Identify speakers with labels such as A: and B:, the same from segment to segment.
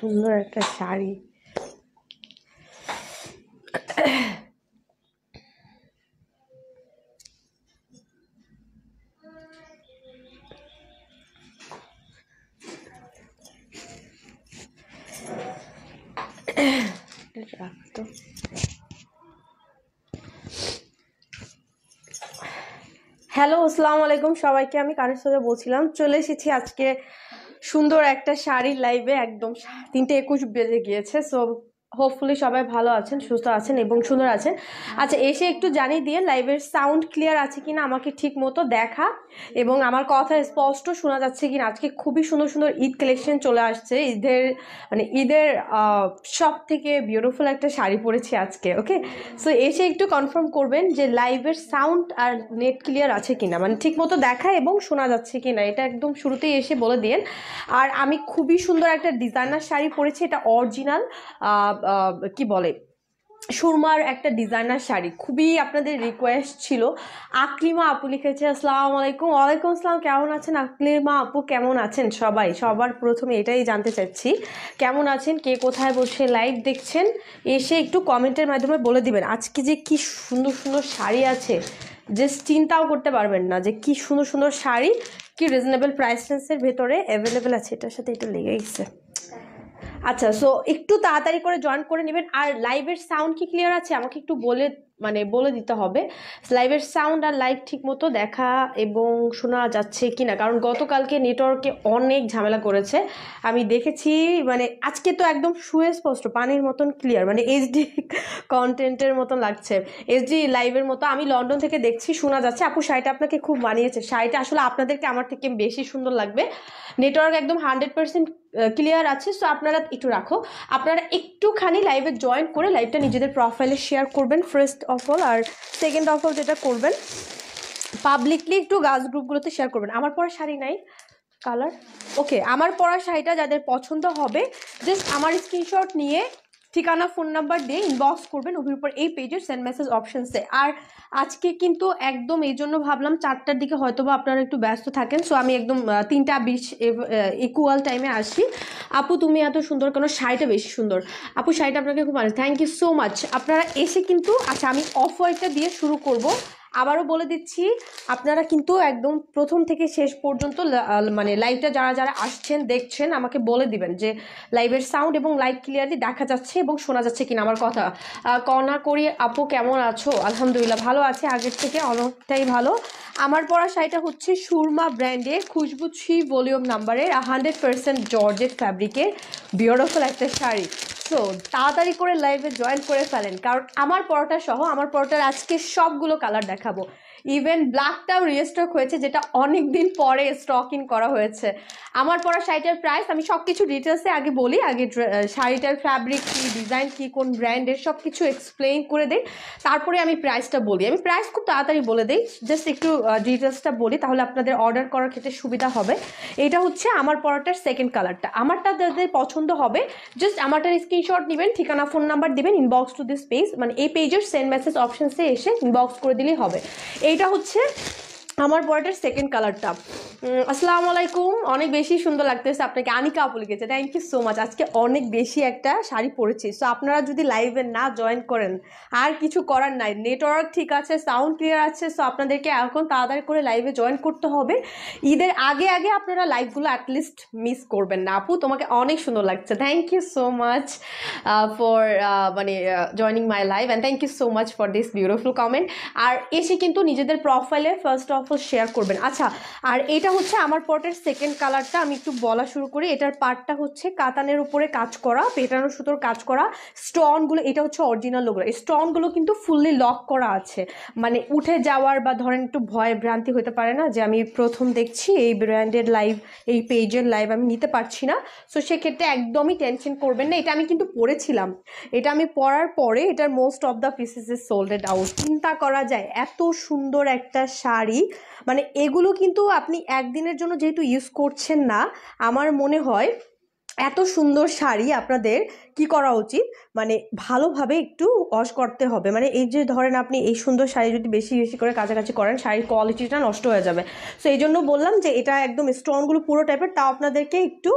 A: 兄弟，在家里。হ্যালো আসসালামু আলাইকুম সবাইকে আমি কানের সাথে বলছিলাম চলে এসেছি আজকে সুন্দর একটা শাড়ির লাইভে একদম তিনটে একুশ বেজে গিয়েছে সো হোপফুলি সবাই ভালো আছেন সুস্থ আছেন এবং সুন্দর আছেন আচ্ছা এসে একটু জানিয়ে দিয়ে লাইভের সাউন্ড ক্লিয়ার আছে কিনা আমাকে ঠিক মতো দেখা এবং আমার কথা স্পষ্ট শোনা যাচ্ছে কিনা আজকে খুবই সুন্দর সুন্দর ঈদ কালেকশন চলে আসছে ঈদের মানে ঈদের সব থেকে বিউটিফুল একটা শাড়ি পরেছি আজকে ওকে সো এসে একটু কনফার্ম করবেন যে লাইভের সাউন্ড আর নেট ক্লিয়ার আছে কিনা মানে ঠিক মতো দেখা এবং শোনা যাচ্ছে কিনা এটা একদম শুরুতেই এসে বলে দিন আর আমি খুবই সুন্দর একটা ডিজাইনার শাড়ি পরেছি এটা অরিজিনাল কি বলে সুরমার একটা ডিজাইনার শাড়ি খুবই আপনাদের রিকোয়েস্ট ছিল আকলিমা আপু লিখেছে আসসালামু আলাইকুম ওয়ালাইকুম আসসালাম কেমন আছেন আকলিমা আপু কেমন আছেন সবাই সবার প্রথমে এটাই জানতে চাচ্ছি কেমন আছেন কে কোথায় বসে লাইভ দেখছেন এসে একটু কমেন্টের মাধ্যমে বলে দিবেন আজকে যে কি সুন্দর সুন্দর শাড়ি আছে জাস্ট চিন্তাও করতে পারবেন না যে কি সুন্দর সুন্দর শাড়ি কি রিজনেবল প্রাইস রেঞ্জের ভেতরে অ্যাভেলেবেল আছে এটার সাথে এটা লেগে গেছে আচ্ছা সো একটু তাড়াতাড়ি করে জয়েন করে নেবেন আর লাইভের সাউন্ড কি ক্লিয়ার আছে আমাকে একটু বলে মানে বলে দিতে হবে লাইভের সাউন্ড আর লাইভ ঠিক মতো দেখা এবং শোনা যাচ্ছে কি না কারণ গতকালকে নেটওয়ার্কে অনেক ঝামেলা করেছে আমি দেখেছি মানে আজকে তো একদম সুস্পষ্ট পানির মতন ক্লিয়ার মানে এইচডি কন্টেন্টের মতন লাগছে এইচডি লাইভের মতো আমি লন্ডন থেকে দেখছি শোনা যাচ্ছে আপু শাড়িটা আপনাকে খুব মানিয়েছে শাড়িটা আসলে আপনাদেরকে আমার থেকে বেশি সুন্দর লাগবে নেটওয়ার্ক একদম হান্ড্রেড পার্সেন্ট ক্লিয়ার আছে সো আপনারা একটু রাখো আপনারা একটুখানি লাইভে জয়েন করে লাইভটা নিজেদের প্রোফাইলে শেয়ার করবেন ফার্স্ট অফল আর সেকেন্ড অফল যেটা করবেন পাবলিকলি একটু গাছ গ্রুপগুলোতে শেয়ার করবেন আমার পরা শাড়ি নাই কালার ওকে আমার পরা শাড়িটা যাদের পছন্দ হবে জাস্ট আমার স্ক্রিনশট নিয়ে ঠিকানা ফোন নাম্বার দিয়ে ইনবক্স করবেন ওভির উপর এই পেজের সেন্ড মেসেজ অপশানসে আর আজকে কিন্তু একদম এই জন্য ভাবলাম চারটার দিকে হয়তো বা আপনারা একটু ব্যস্ত থাকেন সো আমি একদম তিনটা বিশ ইকুয়াল টাইমে আসি আপু তুমি এত সুন্দর কেন শাড়িটা বেশি সুন্দর আপু শাড়িটা আপনাকে খুব ভালো থ্যাংক ইউ সো মাচ আপনারা এসে কিন্তু আচ্ছা আমি অফ হোয়াইটটা দিয়ে শুরু করব আবারও বলে দিচ্ছি আপনারা কিন্তু একদম প্রথম থেকে শেষ পর্যন্ত মানে লাইভটা যারা যারা আসছেন দেখছেন আমাকে বলে দিবেন যে লাইভের সাউন্ড এবং লাইভ ক্লিয়ারলি দেখা যাচ্ছে এবং শোনা যাচ্ছে কিনা আমার কথা কনা করি আপু কেমন আছো আলহামদুলিল্লাহ ভালো আছে আগের থেকে অনেকটাই ভালো আমার পড়া শাড়িটা হচ্ছে সুরমা ব্র্যান্ডে খুশবু ছি ভলিউম নাম্বারের হান্ড্রেড পার্সেন্ট জর্জেট ফ্যাব্রিকের বিউটিফুল একটা শাড়ি সো তাড়াতাড়ি করে লাইভে জয়েন করে ফেলেন কারণ আমার পরোটা সহ আমার পরোটার আজকে সবগুলো কালার দেখাবো ইভেন ব্ল্যাকটাও রিস্টক হয়েছে যেটা অনেক দিন পরে স্টক ইন করা হয়েছে আমার পরা শাড়িটার প্রাইস আমি সব কিছু ডিটেলসে আগে বলি আগে শাড়িটার ফ্যাব্রিক কী ডিজাইন কী কোন ব্র্যান্ডের সব কিছু এক্সপ্লেন করে দিই তারপরে আমি প্রাইসটা বলি আমি প্রাইস খুব তাড়াতাড়ি বলে দিই জাস্ট একটু ডিটেলসটা বলি তাহলে আপনাদের অর্ডার করার ক্ষেত্রে সুবিধা হবে এটা হচ্ছে আমার পরাটার সেকেন্ড কালারটা আমারটা যাদের পছন্দ হবে জাস্ট আমারটার স্ক্রিনশট নেবেন ঠিকানা ফোন নাম্বার দেবেন ইনবক্স টু দিস পেজ মানে এই পেজের সেন্ড মেসেজ অপশানসে এসে ইনবক্স করে দিলেই হবে এইটা হচ্ছে আমার বর্ডার সেকেন্ড কালারটা আসসালামু আলাইকুম অনেক বেশি সুন্দর লাগতেছে আপনাকে আনিকা আপু লিখেছে থ্যাংক ইউ সো মাচ আজকে অনেক বেশি একটা শাড়ি পরেছি সো আপনারা যদি লাইভে না জয়েন করেন আর কিছু করার নাই নেটওয়ার্ক ঠিক আছে সাউন্ড ক্লিয়ার আছে সো আপনাদেরকে এখন তাড়াতাড়ি করে লাইভে জয়েন করতে হবে ঈদের আগে আগে আপনারা লাইভগুলো অ্যাটলিস্ট মিস করবেন না আপু তোমাকে অনেক সুন্দর লাগছে thank you so much for মানে joining my live and thank you so much for this beautiful comment আর এসে কিন্তু নিজেদের প্রোফাইলে ফার্স্ট অফ কাপল শেয়ার করবেন আচ্ছা আর এটা হচ্ছে আমার পটের সেকেন্ড কালারটা আমি একটু বলা শুরু করি এটার পার্টটা হচ্ছে কাতানের উপরে কাজ করা পেটানো সুতোর কাজ করা স্টোনগুলো এটা হচ্ছে অরিজিনাল লোগরা এই স্টোনগুলো কিন্তু ফুললি লক করা আছে মানে উঠে যাওয়ার বা ধরেন একটু ভয় ভ্রান্তি হতে পারে না যে আমি প্রথম দেখছি এই ব্র্যান্ডের লাইভ এই পেজের লাইভ আমি নিতে পারছি না সো সেক্ষেত্রে একদমই টেনশন করবেন না এটা আমি কিন্তু পরেছিলাম এটা আমি পরার পরে এটার most of the pieces is solded out চিন্তা করা যায় এত সুন্দর একটা শাড়ি মানে এগুলো কিন্তু আপনি একদিনের জন্য যেহেতু ইউজ করছেন না আমার মনে হয় এত সুন্দর শাড়ি আপনাদের কি করা উচিত মানে ভালোভাবে একটু ওয়াশ করতে হবে মানে এই যে ধরেন আপনি এই সুন্দর শাড়ি যদি বেশি বেশি করে কাছাকাছি করেন শাড়ির কোয়ালিটিটা নষ্ট হয়ে যাবে সো এই জন্য বললাম যে এটা একদম স্টোনগুলো পুরো টাইপের তাও আপনাদেরকে একটু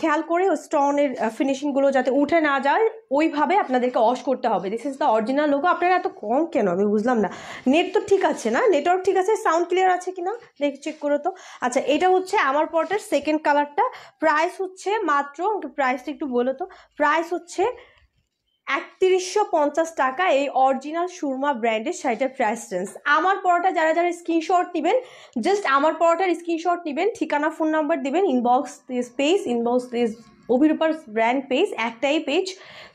A: খেয়াল করে স্টোনের ফিনিশিংগুলো যাতে উঠে না যায় ওইভাবে আপনাদেরকে ওয়াশ করতে হবে this is the original logo আপনারা এত কম কেন আমি বুঝলাম না নেট তো ঠিক আছে না নেটওয়ার্ক ঠিক আছে সাউন্ড ক্লিয়ার আছে কি না দেখ চেক করে তো আচ্ছা এটা হচ্ছে আমার পটের সেকেন্ড কালারটা প্রাইস হচ্ছে মাত্র প্রাইসটা একটু বলো তো প্রায় প্রাইস হচ্ছে একত্রিশশো পঞ্চাশ টাকা এই অরিজিনাল সুরমা ব্র্যান্ডের শাড়িটার প্রাইস রেঞ্জ আমার পরোটা যারা যারা স্ক্রিনশট নেবেন জাস্ট আমার পরোটার স্ক্রিনশট নেবেন ঠিকানা ফোন নাম্বার দেবেন ইনবক্স পেজ ইনবক্স অভিরূপার ব্র্যান্ড পেজ একটাই পেজ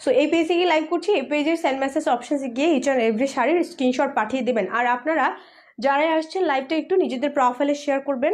A: সো এই পেজে গিয়ে লাইক করছি এই পেজের সেন্ড মেসেজ অপশানসে গিয়ে ইচ অ্যান্ড এভরি শাড়ির স্ক্রিনশট পাঠিয়ে দেবেন আর আপনারা যারাই আসছেন লাইভটা একটু নিজেদের প্রোফাইলে শেয়ার করবেন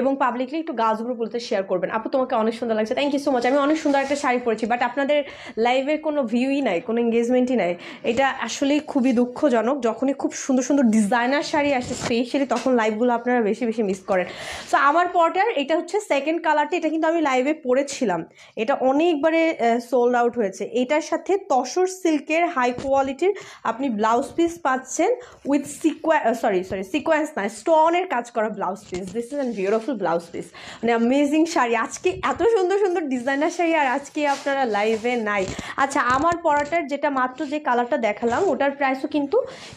A: এবং পাবলিকলি একটু গাছ গ্রুপগুলোতে শেয়ার করবেন আপু তোমাকে অনেক সুন্দর লাগছে থ্যাংক ইউ সো মাচ আমি অনেক সুন্দর একটা শাড়ি পরেছি বাট আপনাদের লাইভে কোনো ভিউই নাই কোনো এঙ্গেজমেন্টই নাই এটা আসলেই খুবই দুঃখজনক যখনই খুব সুন্দর সুন্দর ডিজাইনার শাড়ি আসে স্পেশালি তখন লাইভগুলো আপনারা বেশি বেশি মিস করেন সো আমার পটার এটা হচ্ছে সেকেন্ড কালারটা এটা কিন্তু আমি লাইভে পরেছিলাম এটা অনেকবারে সোল্ড আউট হয়েছে এটার সাথে তসর সিল্কের হাই কোয়ালিটির আপনি ব্লাউজ পিস পাচ্ছেন উইথ সিকোয়া সরি সরি সিকোয়েন্স না স্টোনের কাজ করা blouse piece this is and beautiful blouse piece মানে অ্যামেজিং শাড়ি আজকে এত সুন্দর সুন্দর ডিজাইনার শাড়ি আর আজকে আপনারা লাইভে নাই আচ্ছা আমার পরাটার যেটা মাত্র যে কালারটা দেখালাম ওটার প্রাইসও কিন্তু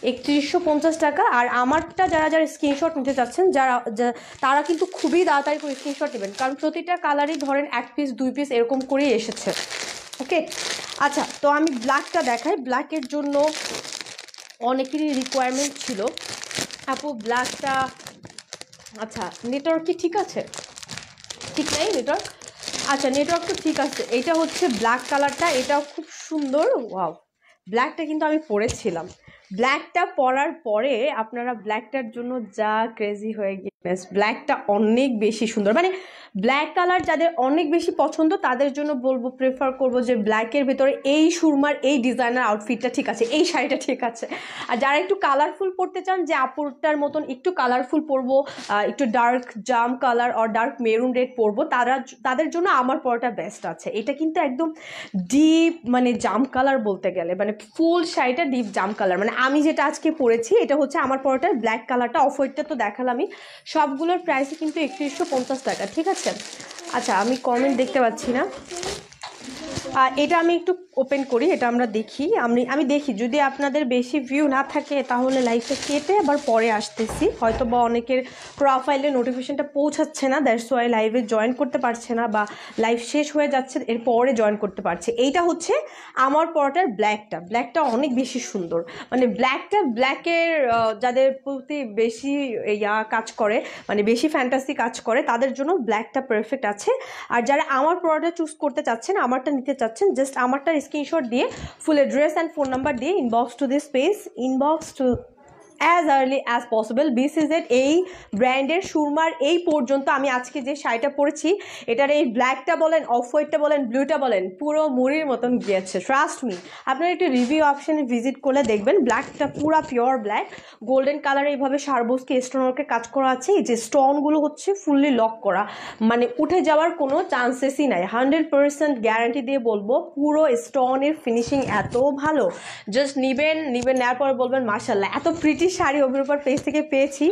A: একত্রিশশো পঞ্চাশ টাকা আর আমারটা যারা যারা স্ক্রিনশট নিতে চাচ্ছেন যারা তারা কিন্তু খুবই তাড়াতাড়ি করে স্ক্রিনশট নেবেন কারণ প্রতিটা কালারই ধরেন এক পিস দুই পিস এরকম করেই এসেছে ওকে আচ্ছা তো আমি ব্ল্যাকটা দেখাই ব্ল্যাকের জন্য অনেকেরই রিকোয়ারমেন্ট ছিল আপু ব্ল্যাকটা আচ্ছা নেটওয়ার্ক কি ঠিক আছে ঠিক নাই নেটওয়ার্ক আচ্ছা নেটওয়ার্ক তো ঠিক আছে এটা হচ্ছে ব্ল্যাক কালারটা এটাও খুব সুন্দর ওয়াও ব্ল্যাকটা কিন্তু আমি পরেছিলাম ব্ল্যাকটা পরার পরে আপনারা ব্ল্যাকটার জন্য যা ক্রেজি হয়ে গিয়েছে ব্ল্যাকটা অনেক বেশি সুন্দর মানে ব্ল্যাক কালার যাদের অনেক বেশি পছন্দ তাদের জন্য বলবো প্রেফার করব যে ব্ল্যাকের ভেতরে এই সুরমার এই ডিজাইনার আউটফিটটা ঠিক আছে এই শাড়িটা ঠিক আছে আর যারা একটু কালারফুল পরতে চান যে আপুরটার মতন একটু কালারফুল পরবো একটু ডার্ক জাম colour or dark maroon red পরবো তারা তাদের জন্য আমার পরটা বেস্ট আছে এটা কিন্তু একদম ডিপ মানে জাম কালার বলতে গেলে মানে ফুল শাড়িটা ডিপ জাম কালার মানে আমি যেটা আজকে পরেছি এটা হচ্ছে আমার পরটার ব্ল্যাক কালারটা অফ তো দেখালামই সবগুলোর প্রাইসই কিন্তু একত্রিশশো পঞ্চাশ টাকা ঠিক আছে আচ্ছা আমি কমেন্ট দেখতে পাচ্ছি না আর এটা আমি একটু ওপেন করি এটা আমরা দেখি আমি আমি দেখি যদি আপনাদের বেশি ভিউ না থাকে তাহলে লাইভটা কেটে আবার পরে আসতেছি হয়তো বা অনেকের প্রোফাইলে নোটিফিকেশানটা পৌঁছাচ্ছে না দ্যাটস ওয়াই লাইভে জয়েন করতে পারছে না বা লাইভ শেষ হয়ে যাচ্ছে এর পরে জয়েন করতে পারছে এইটা হচ্ছে আমার পরটার ব্ল্যাকটা ব্ল্যাকটা অনেক বেশি সুন্দর মানে ব্ল্যাকটা ব্ল্যাকের যাদের প্রতি বেশি ইয়া কাজ করে মানে বেশি ফ্যান্টাসি কাজ করে তাদের জন্য ব্ল্যাকটা পারফেক্ট আছে আর যারা আমার পরোটা চুজ করতে চাচ্ছেন আমার নাম্বারটা নিতে চাচ্ছেন জাস্ট আমারটা স্ক্রিনশট দিয়ে full address and phone number দিয়ে inbox to this space inbox to as early as possible বিসিজের এই ব্র্যান্ডের সুরমার এই পর্যন্ত আমি আজকে যে শাড়িটা পরেছি এটার এই ব্ল্যাকটা বলেন অফ হোয়াইটটা বলেন ব্লুটা বলেন পুরো মুড়ির মতন গিয়েছে ট্রাস্ট মি আপনারা একটু রিভিউ অপশানে ভিজিট করলে দেখবেন ব্ল্যাকটা পুরো পিওর ব্ল্যাক গোল্ডেন কালারে এইভাবে সারবোসকে স্টোনওয়ার্কে কাজ করা আছে এই যে স্টোনগুলো হচ্ছে ফুললি লক করা মানে উঠে যাওয়ার কোনো চান্সেসই নাই হান্ড্রেড পার্সেন্ট গ্যারান্টি দিয়ে বলবো পুরো স্টোনের ফিনিশিং এত ভালো জাস্ট নিবেন নিবেন নেওয়ার পর বলবেন মার্শাল্লা এত প্রিটি সুতির শাড়ি অভিরূপার পেজ থেকে পেয়েছি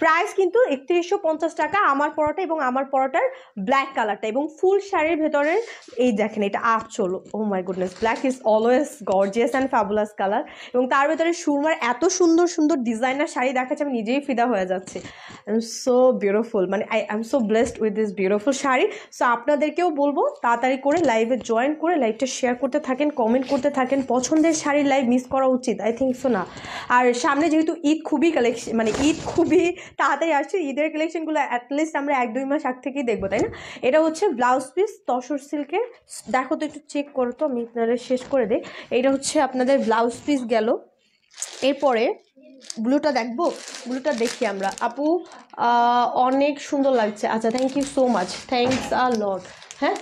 A: প্রাইস কিন্তু একত্রিশশো পঞ্চাশ টাকা আমার পরোটা এবং আমার পরোটার ব্ল্যাক কালারটা এবং ফুল শাড়ির ভেতরের এই দেখেন এটা আপ চলো oh my goodness black is always gorgeous and fabulous colour এবং তার ভেতরে সুরমার এত সুন্দর সুন্দর ডিজাইনার শাড়ি দেখাচ্ছে আমি নিজেই ফিদা হয়ে যাচ্ছে আই এম সো বিউটিফুল মানে I am so blessed with this beautiful sari so আপনাদেরকেও বলবো তাড়াতাড়ি করে লাইভে জয়েন করে লাইভটা শেয়ার করতে থাকেন কমেন্ট করতে থাকেন পছন্দের শাড়ির লাইভ মিস করা উচিত আই থিঙ্ক সো না আর সামনে যেহেতু ঈদ খুবই কালেকশন মানে ঈদ খুবই তাড়াতাড়ি আসছে ঈদের কালেকশনগুলো অ্যাটলিস্ট আমরা এক দুই মাস আগ থেকেই দেখবো তাই না এটা হচ্ছে ব্লাউজ পিস তসর সিল্কের দেখো তো একটু চেক করো তো আমি আপনাদের শেষ করে দিই এটা হচ্ছে আপনাদের ব্লাউজ পিস গেল এরপরে ব্লুটা দেখবো ব্লুটা দেখি আমরা আপু অনেক সুন্দর লাগছে আচ্ছা thank you so much thanks a lot হ্যাঁ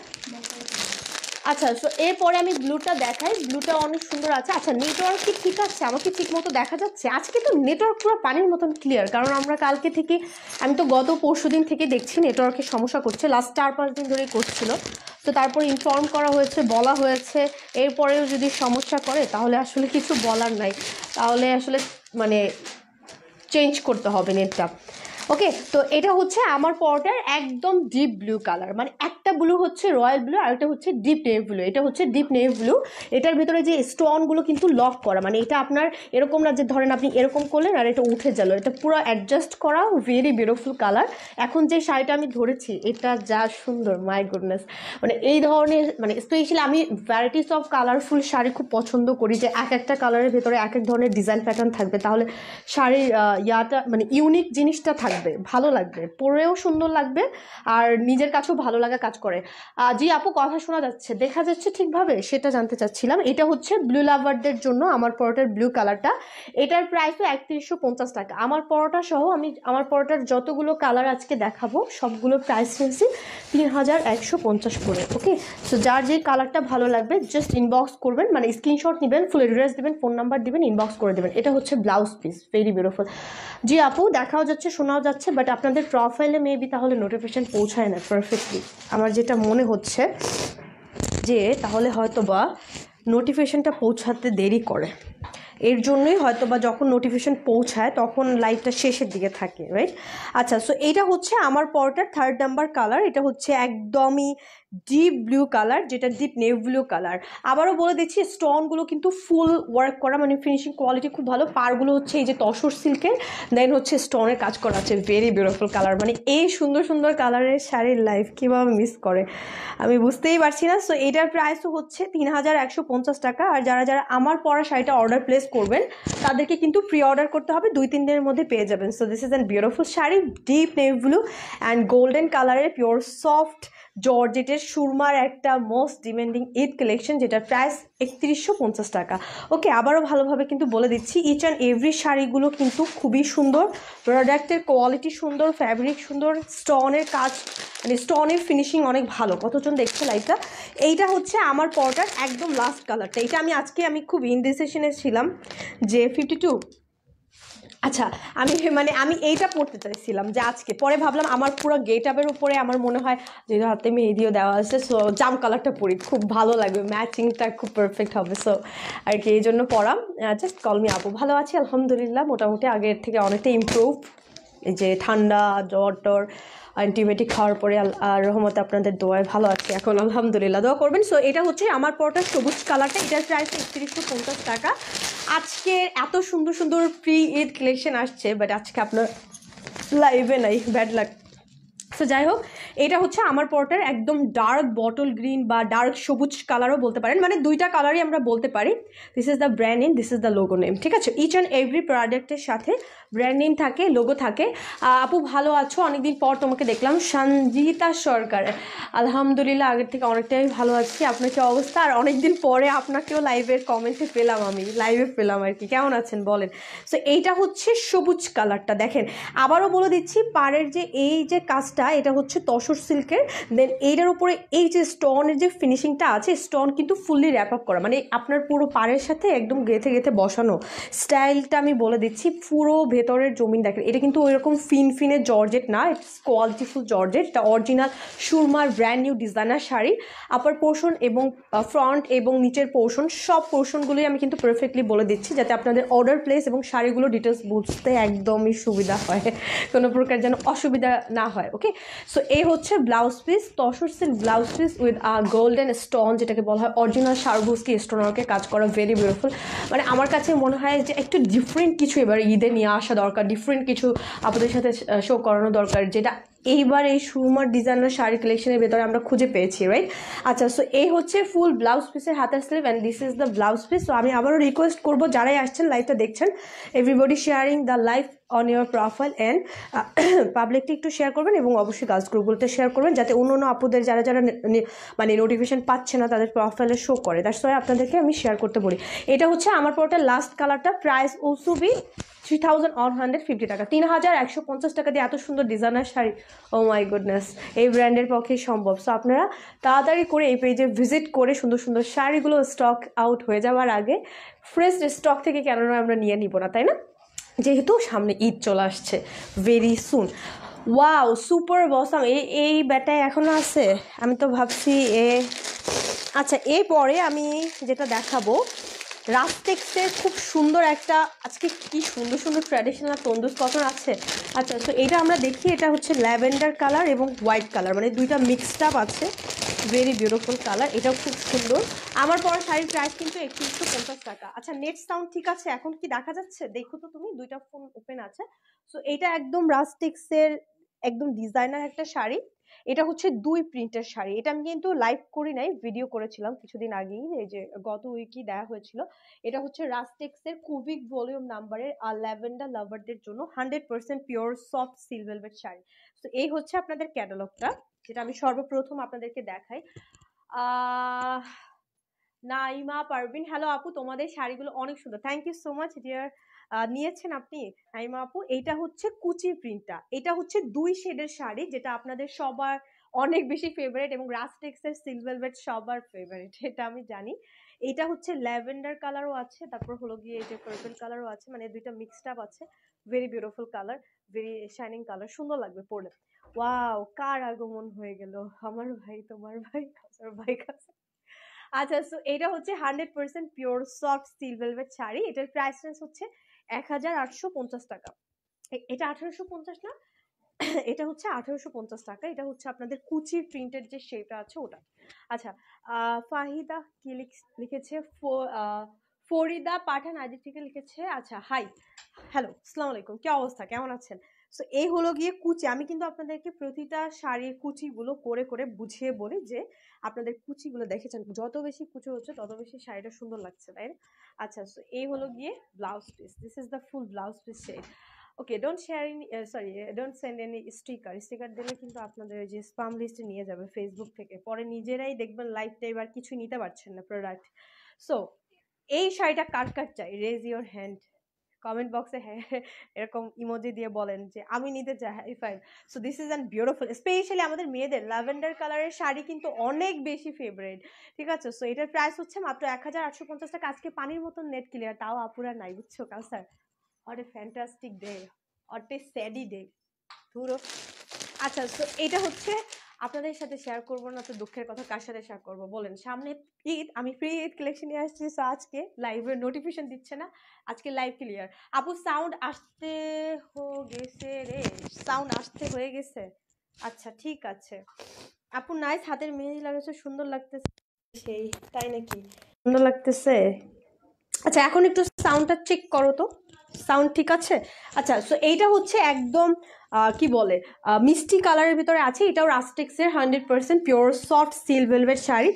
A: আচ্ছা সো এরপরে আমি ব্লুটা দেখাই ব্লুটা অনেক সুন্দর আছে আচ্ছা নেটওয়ার্ক কি ঠিক আছে আমাকে ঠিক মতো দেখা যাচ্ছে আজকে তো নেটওয়ার্ক পুরো পানির মতন ক্লিয়ার কারণ আমরা কালকে থেকে আমি তো গত পরশু দিন থেকে দেখছি নেটওয়ার্কের সমস্যা করছে লাস্ট চার পাঁচ দিন ধরেই করছিল তো তারপর ইনফর্ম করা হয়েছে বলা হয়েছে এরপরেও যদি সমস্যা করে তাহলে আসলে কিছু বলার নাই তাহলে আসলে মানে চেঞ্জ করতে হবে নেটটা ওকে তো এটা হচ্ছে আমার পরোটার একদম ডিপ ব্লু কালার মানে একটা ব্লু হচ্ছে রয়্যাল ব্লু আর একটা হচ্ছে ডিপ নেভ ব্লু এটা হচ্ছে ডিপ নেভ ব্লু এটার ভিতরে যে স্টোনগুলো কিন্তু লক করা মানে এটা আপনার এরকম না যে ধরেন আপনি এরকম করলেন আর এটা উঠে গেল এটা পুরো অ্যাডজাস্ট করা ভেরি বিউটিফুল কালার এখন যে শাড়িটা আমি ধরেছি এটা যা সুন্দর মাই গুডনেস মানে এই ধরনের মানে স্পেশালি আমি ভ্যারাইটিস অফ কালারফুল শাড়ি খুব পছন্দ করি যে এক একটা কালারের ভেতরে এক এক ধরনের ডিজাইন প্যাটার্ন থাকবে তাহলে শাড়ির ইয়াটা মানে ইউনিক জিনিসটা থাকবে লাগবে ভালো লাগবে পরেও সুন্দর লাগবে আর নিজের কাছেও ভালো লাগা কাজ করে জি আপু কথা শোনা যাচ্ছে দেখা যাচ্ছে ঠিকভাবে সেটা জানতে চাচ্ছিলাম এটা হচ্ছে ব্লু লাভারদের জন্য আমার পরোটার ব্লু কালারটা এটার প্রাইসও একত্রিশশো পঞ্চাশ টাকা আমার পরোটা সহ আমি আমার পরোটার যতগুলো কালার আজকে দেখাবো সবগুলো প্রাইস রয়েছে তিন হাজার একশো পঞ্চাশ করে ওকে সো যার যে কালারটা ভালো লাগবে জাস্ট ইনবক্স করবেন মানে স্ক্রিনশট নেবেন ফুল অ্যাড্রেস দেবেন ফোন নাম্বার দেবেন ইনবক্স করে দেবেন এটা হচ্ছে ব্লাউজ পিস ভেরি বিউটিফুল জি আপু দেখাও যাচ্ছে শোনাও যাচ্ছে যাচ্ছে বাট আপনাদের প্রফাইলে মেবি তাহলে নোটিফিকেশান পৌঁছায় না পারফেক্টলি আমার যেটা মনে হচ্ছে যে তাহলে হয়তো বা নোটিফিকেশানটা পৌঁছাতে দেরি করে এর জন্যই হয়তো বা যখন নোটিফিকেশান পৌঁছায় তখন লাইটটা শেষের দিকে থাকে রাইট আচ্ছা সো এটা হচ্ছে আমার পরটার থার্ড নাম্বার কালার এটা হচ্ছে একদমই ডিপ ব্লু কালার যেটা ডিপ নেভ ব্লু কালার আবারও বলে দিচ্ছি স্টোনগুলো কিন্তু ফুল ওয়ার্ক করা মানে ফিনিশিং কোয়ালিটি খুব ভালো পারগুলো হচ্ছে এই যে তসর সিল্কের দেন হচ্ছে স্টোনের কাজ করা আছে ভেরি বিউটিফুল কালার মানে এই সুন্দর সুন্দর কালারের শাড়ির লাইফ কীভাবে মিস করে আমি বুঝতেই পারছি না সো এটার প্রাইসও হচ্ছে তিন হাজার একশো পঞ্চাশ টাকা আর যারা যারা আমার পরা শাড়িটা অর্ডার প্লেস করবেন তাদেরকে কিন্তু প্রি অর্ডার করতে হবে দুই তিন দিনের মধ্যে পেয়ে যাবেন so this is an beautiful sari deep navy blue and golden কালারের পিওর সফট জর্জেটের সুরমার একটা মোস্ট ডিমান্ডিং ঈদ কালেকশন যেটার প্রাইস একত্রিশশো পঞ্চাশ টাকা ওকে আবারও ভালোভাবে কিন্তু বলে দিচ্ছি ইচ অ্যান্ড এভরি শাড়িগুলো কিন্তু খুবই সুন্দর প্রোডাক্টের কোয়ালিটি সুন্দর ফ্যাব্রিক সুন্দর স্টনের কাজ মানে স্টনের ফিনিশিং অনেক ভালো কতজন দেখছে লাইটটা এইটা হচ্ছে আমার পরটার একদম লাস্ট কালারটা এটা আমি আজকে আমি খুব ইন্ডিসেশনে ছিলাম যে ফিফটি টু আচ্ছা আমি মানে আমি এইটা পড়তে চাইছিলাম যে আজকে পরে ভাবলাম আমার পুরো গেট আপের উপরে আমার মনে হয় যে হাতে মেহেদিও দেওয়া আছে সো জাম কালারটা পরি খুব ভালো লাগবে ম্যাচিংটা খুব পারফেক্ট হবে সো আর কি এই জন্য পড়াম জাস্ট কলমি আপু ভালো আছি আলহামদুলিল্লাহ মোটামুটি আগের থেকে অনেকটা ইম্প্রুভ যে ঠান্ডা জ্বর টর অ্যান্টিবায়োটিক খাওয়ার পরে আর রহমতে আপনাদের দোয়ায় ভালো আছে এখন আলহামদুলিল্লাহ দোয়া করবেন সো এটা হচ্ছে আমার পরটা সবুজ কালারটা এটার প্রাইস একত্রিশশো পঞ্চাশ টাকা আজকে এত সুন্দর সুন্দর প্রি ইড কালেকশন আসছে বাট আজকে আপনার লাইভে নাই ব্যাড লাগ সো যাই হোক এটা হচ্ছে আমার পরটার একদম ডার্ক বটল গ্রিন বা ডার্ক সবুজ কালারও বলতে পারেন মানে দুইটা কালারই আমরা বলতে পারি this is the brand name this is the logo name ঠিক আছে ইচ অ্যান্ড এভরি প্রোডাক্টের সাথে ব্র্যান্ড নেম থাকে লোগো থাকে আপু ভালো আছো অনেকদিন পর তোমাকে দেখলাম সঞ্জিতা সরকার আলহামদুলিল্লাহ আগের থেকে অনেকটাই ভালো আছি আপনার কি অবস্থা আর অনেকদিন পরে আপনাকেও লাইভের কমেন্টে পেলাম আমি লাইভে পেলাম আর কি কেমন আছেন বলেন সো এইটা হচ্ছে সবুজ কালারটা দেখেন আবারও বলে দিচ্ছি পাড়ের যে এই যে কাজটা কাজটা এটা হচ্ছে তসর সিল্কের দেন এইটার উপরে এই যে স্টোনের যে ফিনিশিংটা আছে স্টোন কিন্তু ফুললি র্যাপ আপ করা মানে আপনার পুরো পাড়ের সাথে একদম গেঁথে গেঁথে বসানো স্টাইলটা আমি বলে দিচ্ছি পুরো ভেতরের জমিন দেখেন এটা কিন্তু ওইরকম ফিন ফিনে জর্জেট না ইটস কোয়ালিটিফুল জর্জেট এটা অরিজিনাল সুরমার brand new designer sari upper portion এবং ফ্রন্ট এবং নিচের পোর্শন সব পোর্শনগুলোই আমি কিন্তু পারফেক্টলি বলে দিচ্ছি যাতে আপনাদের অর্ডার প্লেস এবং শাড়িগুলো ডিটেলস বুঝতে একদমই সুবিধা হয় কোনো প্রকার যেন অসুবিধা না হয় ওকে ওকে সো এই হচ্ছে blouse piece tussar silk blouse piece with golden stone যেটাকে বলা হয় অরিজিনাল সারভুসকি স্টোনকে কাজ করা ভেরি বিউটিফুল মানে আমার কাছে মনে হয় যে একটু ডিফারেন্ট কিছু এবার ঈদে নিয়ে আসা দরকার ডিফারেন্ট কিছু আপনাদের সাথে শো করানো দরকার যেটা এইবার এই সুরমার ডিজাইনার শাড়ি কালেকশনের ভেতরে আমরা খুঁজে পেয়েছি রাইট আচ্ছা সো এই হচ্ছে ফুল ব্লাউজ পিসের হাতের sleeve and this is the blouse piece so আমি আবারও রিকোয়েস্ট করবো যারাই আসছেন লাইভটা দেখছেন everybody sharing the live on your profile and পাবলিকটি একটু শেয়ার করবেন এবং অবশ্যই গার্লস গ্রুপগুলোতে শেয়ার করবেন যাতে অন্য অন্য আপুদের যারা যারা মানে নোটিফিকেশান পাচ্ছে না তাদের প্রফাইলে শো করে তার ওয়াই আপনাদেরকে আমি শেয়ার করতে বলি এটা হচ্ছে আমার পরটা লাস্ট কালারটা প্রাইস ওসুবি বি থ্রি থাউজেন্ড ফিফটি টাকা তিন হাজার একশো পঞ্চাশ টাকা দিয়ে এত সুন্দর designer sari oh my goodness এই ব্র্যান্ডের পক্ষে সম্ভব সো আপনারা তাড়াতাড়ি করে এই পেজে ভিজিট করে সুন্দর সুন্দর শাড়িগুলো স্টক আউট হয়ে যাওয়ার আগে ফ্রেশ স্টক থেকে কেননা আমরা নিয়ে নিব না তাই না যেহেতু সামনে ঈদ চলে আসছে ভেরি সুন ওয়াও সুপার বসাম এই এই ব্যাটায় এখনও আছে আমি তো ভাবছি এ আচ্ছা এরপরে আমি যেটা দেখাবো রাস্টেক্সের খুব সুন্দর একটা আজকে কি সুন্দর সুন্দর ট্র্যাডিশনাল তন্দুর কটন আছে আচ্ছা তো এটা আমরা দেখি এটা হচ্ছে ল্যাভেন্ডার কালার এবং হোয়াইট কালার মানে দুইটা মিক্সড আপ আছে ভেরি বিউটিফুল কালার এটাও খুব সুন্দর আমার পরে শাড়ির প্রাইস কিন্তু একত্রিশশো পঞ্চাশ টাকা আচ্ছা নেট সাউন্ড ঠিক আছে এখন কি দেখা যাচ্ছে দেখো তো তুমি দুইটা ফোন ওপেন আছে সো এটা একদম রাস্টেক্সের একদম ডিজাইনার একটা শাড়ি এটা হচ্ছে দুই প্রিন্টের শাড়ি এটা আমি কিন্তু লাইভ করি নাই ভিডিও করেছিলাম কিছুদিন আগেই এই যে গত উইকই দেওয়া হয়েছিল এটা হচ্ছে রাস্টেক্সের কুবিক ভলিউম নাম্বারের আর ল্যাভেন্ডার লাভারদের জন্য hundred percent pure soft silk velvet sari তো এই হচ্ছে আপনাদের ক্যাটালগটা যেটা আমি সর্বপ্রথম আপনাদেরকে দেখাই নাইমা পারভিন হ্যালো আপু তোমাদের শাড়িগুলো অনেক সুন্দর thank you so much dear নিয়েছেন আপনি নাইমা আপু এইটা হচ্ছে কুচি প্রিন্টটা এটা হচ্ছে দুই শেডের শাড়ি যেটা আপনাদের সবার অনেক বেশি ফেভারেট এবং রাস্টেক্সের সিল ভেলভেট সবার ফেভারেট এটা আমি জানি এটা হচ্ছে ল্যাভেন্ডার কালারও আছে তারপর হলো গিয়ে এই যে পার্পল কালারও আছে মানে দুইটা মিক্সড আপ আছে very beautiful colour very shining colour সুন্দর লাগবে পরে ওয়াও কার আগমন হয়ে গেল আমার ভাই তোমার ভাই আমার ভাই কাছে আচ্ছা সো এটা হচ্ছে hundred percent pure soft steel velvet sari এটার প্রাইস রেঞ্জ হচ্ছে এক হাজার আটশো পঞ্চাশ টাকা এটা আঠারোশো পঞ্চাশ না এটা হচ্ছে আঠারোশো পঞ্চাশ টাকা এটা হচ্ছে আপনাদের কুচির প্রিন্টের যে শেপটা আছে ওটা আচ্ছা ফাহিদা কি লিখেছে ফরিদা পাঠান আইডি থেকে লিখেছে আচ্ছা হাই হ্যালো আসসালামু আলাইকুম কি অবস্থা কেমন আছেন সো এই হলো গিয়ে কুচি আমি কিন্তু আপনাদেরকে প্রতিটা শাড়ির কুচিগুলো করে করে বুঝিয়ে বলি যে আপনাদের কুচিগুলো দেখেছেন যত বেশি কুচো হচ্ছে তত বেশি শাড়িটা সুন্দর লাগছে তাই আচ্ছা সো এই হলো গিয়ে blouse piece this is the full blouse piece shade okay don't share in sorry don't send any sticker sticker দিলে কিন্তু আপনাদের যে স্পাম লিস্টে নিয়ে যাবে ফেসবুক থেকে পরে নিজেরাই দেখবেন লাইফ টাইপ আর কিছুই নিতে পারছেন না প্রোডাক্ট সো এই শাড়িটা কার কার চাই রেজ ইওর হ্যান্ড কমেন্ট হ্যাঁ, বক্সে হ্যাঁ এরকম ইমোজি দিয়ে বলেন যে আমি নিতে চাই high five so this is and beautiful specially আমাদের মেয়েদের ল্যাভেন্ডার কালারের শাড়ি কিন্তু অনেক বেশি ফেভারিট ঠিক আছে সো এটার প্রাইস হচ্ছে মাত্র এক হাজার আটশো পঞ্চাশ টাকা আজকে পানির মতন নেট ক্লিয়ার তাও আপুরা নাই বুঝছো কাল sir ought a fantastic day ought a saddy day ধুরো আচ্ছা সো এটা হচ্ছে আপনাদের সাথে শেয়ার করবো না তো দুঃখের কথা কার সাথে শেয়ার করবো বলেন সামনে ঈদ আমি ফ্রি ঈদ কালেকশন নিয়ে আসছি সো আজকে লাইভের নোটিফিকেশন দিচ্ছে না আজকে লাইভ ক্লিয়ার আপু সাউন্ড আসতে হো গেছে রে সাউন্ড আসতে হয়ে গেছে আচ্ছা ঠিক আছে আপু নাইস হাতের মেহেদি লাগাচ্ছে সুন্দর লাগতেছে সেই তাই নাকি সুন্দর লাগতেছে আচ্ছা এখন একটু সাউন্ডটা চেক করো তো সাউন্ড ঠিক আছে আচ্ছা সো এইটা হচ্ছে একদম কি বলে মিষ্টি কালারের ভিতরে আছে এটাও রাস্টিক্সের hundred percent pure soft silk sari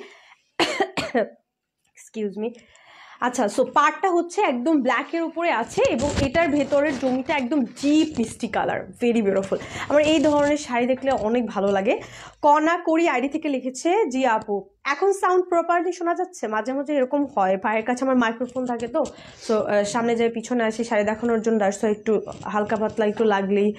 A: excuse me আচ্ছা সো পাটটা হচ্ছে একদম ব্ল্যাকের উপরে আছে এবং এটার ভেতরের জমিটা একদম ডিপ মিষ্টি কালার ভেরি বিউটিফুল আমার এই ধরনের শাড়ি দেখলে অনেক ভালো লাগে কনা করি আইডি থেকে লিখেছে জি আপু এখন সাউন্ড প্রপারলি শোনা যাচ্ছে মাঝে মাঝে এরকম হয় পায়ের কাছে আমার মাইক্রোফোন থাকে তো সো সামনে যাই পিছনে আসি শাড়ি দেখানোর জন্য আসতো একটু হালকা পাতলা একটু লাগলেই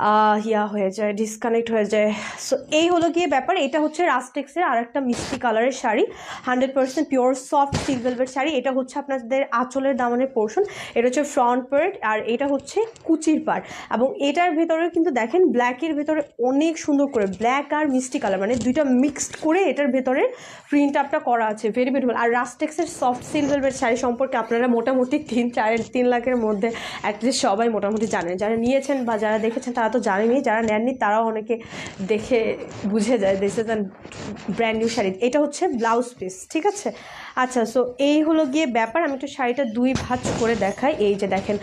A: ইয়া হয়ে যায় ডিসকানেক্ট হয়ে যায় সো এই হলো গিয়ে ব্যাপার এটা হচ্ছে রাস্টেক্সের আর একটা মিষ্টি কালারের শাড়ি hundred percent pure soft silk velvet sari এটা হচ্ছে আপনাদের আঁচলের দামানের পোর্শন এটা হচ্ছে ফ্রন্ট পার্ট আর এটা হচ্ছে কুচির পার্ট এবং এটার ভেতরে কিন্তু দেখেন ব্ল্যাকের ভেতরে অনেক সুন্দর করে ব্ল্যাক আর মিষ্টি কালার মানে দুইটা মিক্সড করে এটার ভেতরে প্রিন্ট আপটা করা আছে ভেরি বিউটিফুল আর রাস্টেক্সের সফট সিল ভেলভেট শাড়ি সম্পর্কে আপনারা মোটামুটি তিন চার তিন লাখের মধ্যে অ্যাটলিস্ট সবাই মোটামুটি জানেন যারা নিয়েছেন বা যারা দেখেছেন তারা তারা তো জানেনি যারা নেননি তারাও অনেকে দেখে বুঝে যায় this is brand new sari এটা হচ্ছে ব্লাউজ পিস ঠিক আছে আচ্ছা সো এই হলো গিয়ে ব্যাপার আমি একটু শাড়িটা দুই ভাঁজ করে দেখাই এই যে দেখেন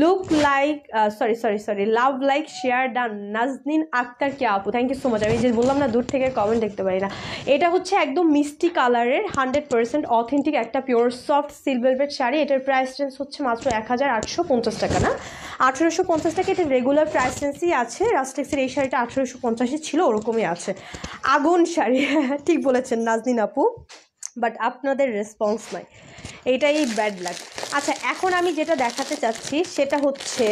A: look like sorry sorry sorry love like share done Nazneen Akhtar কে আপু থ্যাংক ইউ সো মাচ আমি যে বললাম না দূর থেকে কমেন্ট দেখতে পারি না এটা হচ্ছে একদম মিষ্টি কালারের হান্ড্রেড পার্সেন্ট অথেন্টিক একটা পিওর সফট সিলভেলভেট শাড়ি এটার প্রাইস রেঞ্জ হচ্ছে মাত্র এক হাজার আটশো পঞ্চাশ টাকা না আঠেরোশো পঞ্চাশ টাকা এটার রেগুলার প্রাইস রেঞ্জই আছে রাস্টেক্সের এই শাড়িটা আঠেরোশো পঞ্চাশে ছিল ওরকমই আছে আগুন শাড়ি ঠিক বলেছেন নাজনিন আপু বাট আপনাদের রেসপন্স নাই এটাই ব্যাড লাগ আচ্ছা এখন আমি যেটা দেখাতে চাচ্ছি সেটা হচ্ছে